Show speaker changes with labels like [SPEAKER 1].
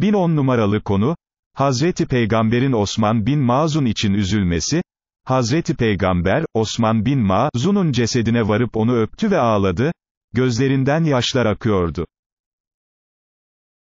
[SPEAKER 1] 1010 numaralı konu, Hazreti Peygamber'in Osman bin Mazun için üzülmesi, Hazreti Peygamber, Osman bin Mazun'un cesedine varıp onu öptü ve ağladı, gözlerinden yaşlar akıyordu.